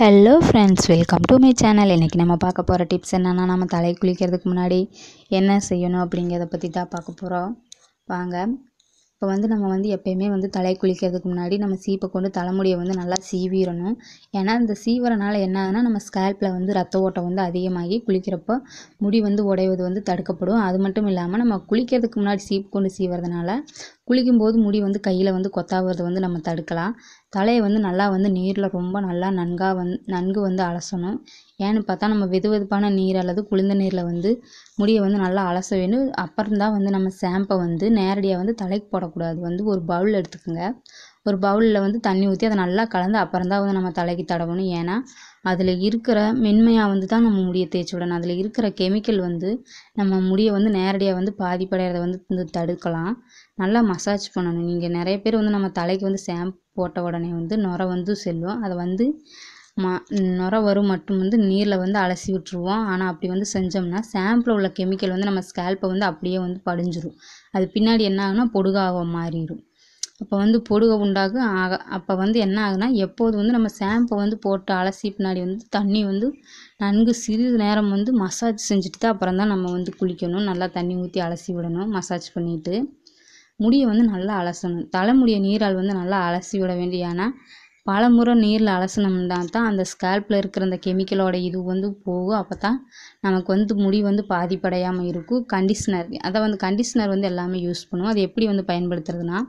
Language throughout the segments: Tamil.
hello friends welcome to my channel இன்றைக்கி நம்ம பார்க்க போகிற டிப்ஸ் என்னென்னா நம்ம தலை குளிக்கிறதுக்கு முன்னாடி என்ன செய்யணும் அப்படிங்கிறத பற்றி தான் பார்க்க போகிறோம் வாங்க இப்போ வந்து நம்ம வந்து எப்போயுமே வந்து தலை குளிக்கிறதுக்கு முன்னாடி நம்ம சீப்பை கொண்டு தலைமுடியை வந்து நல்லா சீவிடணும் ஏன்னா இந்த சீவிரனால என்ன ஆகுதுன்னா நம்ம ஸ்கேல்ப்பில் வந்து ரத்த ஓட்டம் வந்து அதிகமாகி குளிக்கிறப்போ முடி வந்து உடைவது வந்து தடுக்கப்படும் அது மட்டும் இல்லாமல் நம்ம குளிக்கிறதுக்கு முன்னாடி சீப்பு கொண்டு சீவுறதுனால குளிக்கும்போது முடி வந்து கையில் வந்து கொத்தாவதை வந்து நம்ம தடுக்கலாம் தலையை வந்து நல்லா வந்து நீரில் ரொம்ப நல்லா நன்காக வந் நன்கு வந்து அலசணும் ஏன்னு பார்த்தா நம்ம வெது வெதுப்பான நீர் அல்லது குளிர்ந்த நீரில் வந்து முடியை வந்து நல்லா அலச வேணும் அப்புறம் தான் வந்து நம்ம ஷாம்பை வந்து நேரடியாக வந்து தலைக்கு போடக்கூடாது வந்து ஒரு பவுல் எடுத்துக்கோங்க ஒரு பவுலில் வந்து தண்ணி ஊற்றி அதை நல்லா கலந்து அப்புறம் தான் வந்து நம்ம தலைக்கு தடவணும் ஏன்னா அதில் இருக்கிற மென்மையாக வந்து தான் நம்ம முடியை தேய்ச்சி விடணும் அதில் இருக்கிற கெமிக்கல் வந்து நம்ம முடியை வந்து நேரடியாக வந்து பாதிப்படைகிறத வந்து தடுக்கலாம் நல்லா மசாஜ் பண்ணணும் நீங்கள் நிறைய பேர் வந்து நம்ம தலைக்கு வந்து ஷாம்பு போட்ட உடனே வந்து நுரை வந்து செல்லும் அதை வந்து ம நுர வரும் மட்டும் வந்து நீரில் வந்து அலசி விட்டுருவோம் ஆனால் அப்படி வந்து செஞ்சோம்னா ஷாம்பில் உள்ள கெமிக்கல் வந்து நம்ம ஸ்கேல்ப்பை வந்து அப்படியே வந்து படிஞ்சிடும் அது பின்னாடி என்ன ஆகுனா பொடுகாக மாறிடும் அப்போ வந்து பொடுகை உண்டாகும் ஆக அப்போ வந்து என்ன ஆகுனா எப்போது வந்து நம்ம ஷாம்பை வந்து போட்டு அலசி பின்னாடி வந்து தண்ணி வந்து நன்கு சிறிது நேரம் வந்து மசாஜ் செஞ்சுட்டு தான் அப்புறம் தான் நம்ம வந்து குளிக்கணும் நல்லா தண்ணி ஊற்றி அலசி விடணும் மசாஜ் பண்ணிவிட்டு முடியை வந்து நல்லா அலசணும் தலைமுடியை நீரால் வந்து நல்லா அலசி விட வேண்டிய ஏன்னா பல முறை நீரில் அலசினோம்னா தான் அந்த ஸ்கேல்பில் இருக்கிற அந்த கெமிக்கலோட இது வந்து போகும் அப்போ தான் நமக்கு வந்து முடி வந்து பாதிப்படையாமல் இருக்கும் கண்டிஷ்னர் அதை வந்து கண்டிஷ்னர் வந்து எல்லாமே யூஸ் பண்ணுவோம் அது எப்படி வந்து பயன்படுத்துறதுனா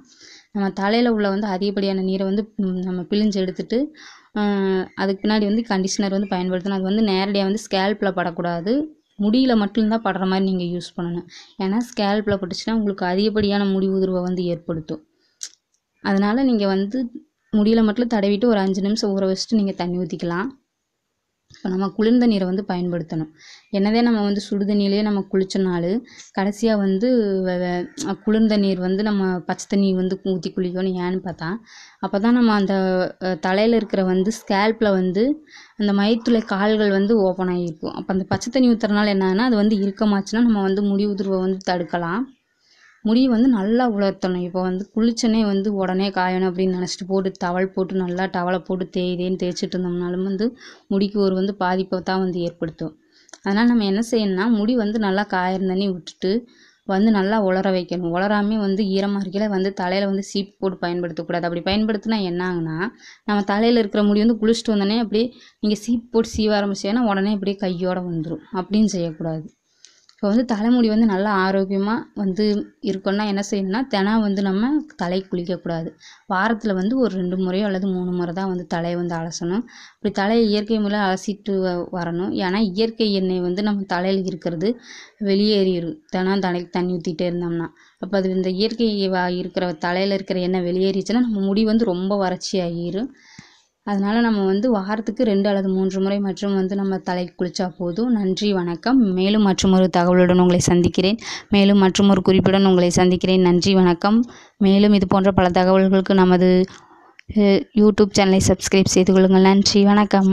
நம்ம தலையில் உள்ள வந்து அதிகப்படியான நீரை வந்து நம்ம பிழிஞ்சு எடுத்துட்டு அதுக்கு பின்னாடி வந்து கண்டிஷ்னர் வந்து பயன்படுத்தணும் அது வந்து நேரடியாக வந்து ஸ்கேல்பில் படக்கூடாது முடியில் மட்டும்தான் படுற மாதிரி நீங்கள் யூஸ் பண்ணணும் ஏன்னா ஸ்கேல்பில் பட்டுச்சுன்னா உங்களுக்கு அதிகப்படியான முடி உதிர்வை வந்து ஏற்படுத்தும் அதனால் நீங்கள் வந்து முடியில் மட்டும் தடவிட்டு ஒரு அஞ்சு நிமிஷம் ஊற வச்சுட்டு நீங்கள் தண்ணி ஊற்றிக்கலாம் இப்போ நம்ம குளிர்ந்த நீரை வந்து பயன்படுத்தணும் என்னதே நம்ம வந்து சுடு தண்ணியிலே நம்ம குளிச்சோம்னாலும் கடைசியாக வந்து குளிர்ந்த நீர் வந்து நம்ம பச்சை தண்ணி வந்து ஊற்றி குளிக்கணும் ஏன்னு பார்த்தா அப்போ தான் நம்ம அந்த தலையில் இருக்கிற வந்து ஸ்கேல்பில் வந்து அந்த மயத்துளை கால்கள் வந்து ஓப்பன் ஆகியிருக்கும் அப்போ அந்த பச்சை தண்ணி ஊற்றுறதுனால என்னன்னா அது வந்து இறுக்கமாச்சுன்னா நம்ம வந்து முடி உதிர்வை வந்து தடுக்கலாம் முடியை வந்து நல்லா உலர்த்தணும் இப்போ வந்து குளிச்சனே வந்து உடனே காயணும் அப்படின்னு நினச்சிட்டு போட்டு டவல் போட்டு நல்லா டவலை போட்டு தேய்தேன்னு தேய்ச்சிட்டு இருந்தோம்னாலும் வந்து முடிக்கு ஒரு வந்து பாதிப்பை தான் வந்து ஏற்படுத்தும் அதனால் நம்ம என்ன செய்யணும்னா முடி வந்து நல்லா காயிற தண்ணி விட்டுட்டு வந்து நல்லா உலர வைக்கணும் உலராமே வந்து ஈரமாக இருக்கையில் வந்து தலையில் வந்து சீப்பு போட்டு பயன்படுத்தக்கூடாது அப்படி பயன்படுத்தினா என்னாங்கன்னா நம்ம தலையில் இருக்கிற முடி வந்து குளிச்சுட்டு வந்தோடனே அப்படியே நீங்கள் சீப்பு போட்டு சீவ ஆரம்பிச்சீங்கன்னா உடனே இப்படியே கையோடு வந்துடும் அப்படின்னு செய்யக்கூடாது இப்போ வந்து தலைமுடி வந்து நல்லா ஆரோக்கியமாக வந்து இருக்கணும்னா என்ன செய்யணும்னா தினம் வந்து நம்ம தலை குளிக்கக்கூடாது வாரத்தில் வந்து ஒரு ரெண்டு முறையோ அல்லது மூணு முறை தான் வந்து தலையை வந்து அலசணும் இப்படி தலையை இயற்கை முறையில் அலசிட்டு வ வரணும் ஏன்னா இயற்கை எண்ணெய் வந்து நம்ம தலையில் இருக்கிறது வெளியேறிடும் தினம் தலை தண்ணி ஊற்றிட்டே இருந்தோம்னா அப்போ அது இந்த இயற்கை இருக்கிற தலையில் இருக்கிற எண்ணெய் வெளியேறிச்சுன்னா நம்ம முடி வந்து ரொம்ப வறட்சி ஆகிரும் அதனால் நம்ம வந்து வாரத்துக்கு ரெண்டு அல்லது மூன்று முறை மற்றும் வந்து நம்ம தலைக்கு குளித்தா போதும் நன்றி வணக்கம் மேலும் மற்றும் ஒரு தகவலுடன் உங்களை சந்திக்கிறேன் மேலும் மற்றும் ஒரு குறிப்புடன் உங்களை சந்திக்கிறேன் நன்றி வணக்கம் மேலும் இது போன்ற பல தகவல்களுக்கு நமது யூடியூப் சேனலை சப்ஸ்கிரைப் செய்து கொள்ளுங்கள் நன்றி வணக்கம்